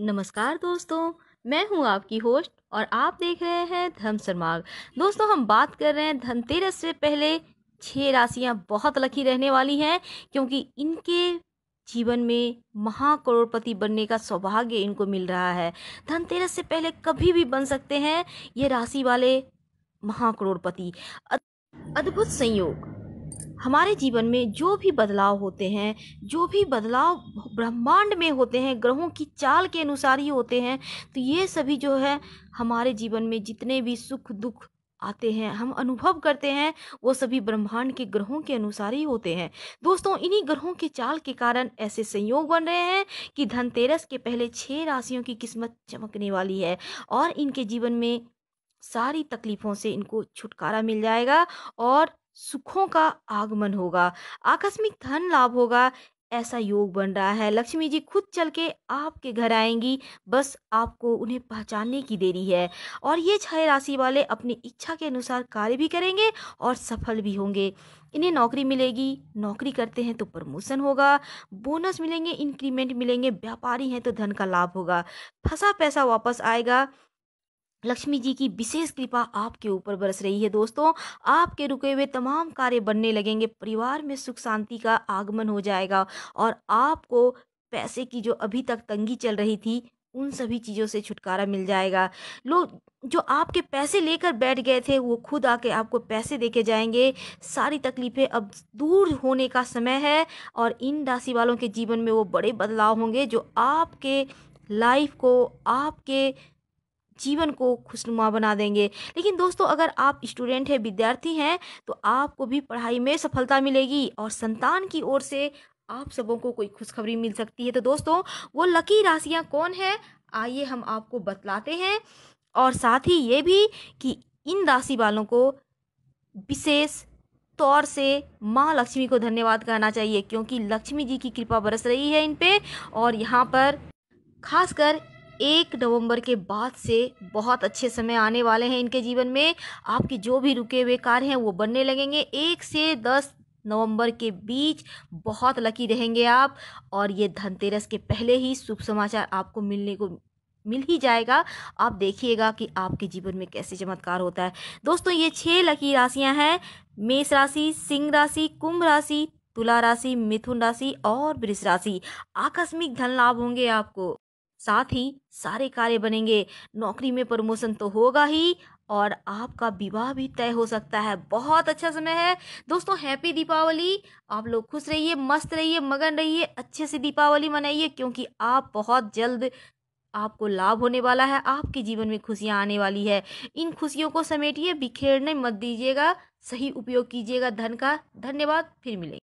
नमस्कार दोस्तों मैं हूं आपकी होस्ट और आप देख रहे हैं धन सरमाग दोस्तों हम बात कर रहे हैं धनतेरस से पहले छह राशियां बहुत लकी रहने वाली हैं क्योंकि इनके जीवन में महाकरोड़पति बनने का सौभाग्य इनको मिल रहा है धनतेरस से पहले कभी भी बन सकते हैं ये राशि वाले महाकरोड़पति अद्भुत संयोग हमारे जीवन में जो भी बदलाव होते हैं जो भी बदलाव ब्रह्मांड में होते हैं ग्रहों की चाल के अनुसार ही होते हैं तो ये सभी जो है हमारे जीवन में जितने भी सुख दुख आते हैं हम अनुभव करते हैं वो सभी ब्रह्मांड के ग्रहों के अनुसार ही होते हैं दोस्तों इन्हीं ग्रहों के चाल के कारण ऐसे संयोग बन रहे हैं कि धनतेरस के पहले छः राशियों की किस्मत चमकने वाली है और इनके जीवन में सारी तकलीफ़ों से इनको छुटकारा मिल जाएगा और सुखों का आगमन होगा आकस्मिक धन लाभ होगा ऐसा योग बन रहा है लक्ष्मी जी खुद चल के आपके घर आएंगी बस आपको उन्हें पहचानने की देरी है और ये छह राशि वाले अपनी इच्छा के अनुसार कार्य भी करेंगे और सफल भी होंगे इन्हें नौकरी मिलेगी नौकरी करते हैं तो प्रमोशन होगा बोनस मिलेंगे इंक्रीमेंट मिलेंगे व्यापारी हैं तो धन का लाभ होगा फंसा पैसा वापस आएगा लक्ष्मी जी की विशेष कृपा आपके ऊपर बरस रही है दोस्तों आपके रुके हुए तमाम कार्य बनने लगेंगे परिवार में सुख शांति का आगमन हो जाएगा और आपको पैसे की जो अभी तक तंगी चल रही थी उन सभी चीज़ों से छुटकारा मिल जाएगा लोग जो आपके पैसे लेकर बैठ गए थे वो खुद आके आपको पैसे दे के जाएंगे सारी तकलीफ़ें अब दूर होने का समय है और इन राशि वालों के जीवन में वो बड़े बदलाव होंगे जो आपके लाइफ को आपके जीवन को खुशनुमा बना देंगे लेकिन दोस्तों अगर आप स्टूडेंट हैं विद्यार्थी हैं तो आपको भी पढ़ाई में सफलता मिलेगी और संतान की ओर से आप सबों को कोई खुशखबरी मिल सकती है तो दोस्तों वो लकी राशियाँ कौन है आइए हम आपको बतलाते हैं और साथ ही ये भी कि इन राशि वालों को विशेष तौर से माँ लक्ष्मी को धन्यवाद करना चाहिए क्योंकि लक्ष्मी जी की कृपा बरस रही है इन पे और यहाँ पर खासकर एक नवंबर के बाद से बहुत अच्छे समय आने वाले हैं इनके जीवन में आपके जो भी रुके हुए कार्य हैं वो बनने लगेंगे एक से दस नवंबर के बीच बहुत लकी रहेंगे आप और ये धनतेरस के पहले ही शुभ समाचार आपको मिलने को मिल ही जाएगा आप देखिएगा कि आपके जीवन में कैसे चमत्कार होता है दोस्तों ये छः लकी राशियां हैं मेष राशि सिंह राशि कुंभ राशि तुला राशि मिथुन राशि और वृष राशि आकस्मिक धन लाभ होंगे आपको साथ ही सारे कार्य बनेंगे नौकरी में प्रमोशन तो होगा ही और आपका विवाह भी तय हो सकता है बहुत अच्छा समय है दोस्तों हैप्पी दीपावली आप लोग खुश रहिए मस्त रहिए मगन रहिए अच्छे से दीपावली मनाइए क्योंकि आप बहुत जल्द आपको लाभ होने वाला है आपके जीवन में खुशियाँ आने वाली है इन खुशियों को समेटिए बिखेरने मत दीजिएगा सही उपयोग कीजिएगा धन का धन्यवाद फिर मिलेंगे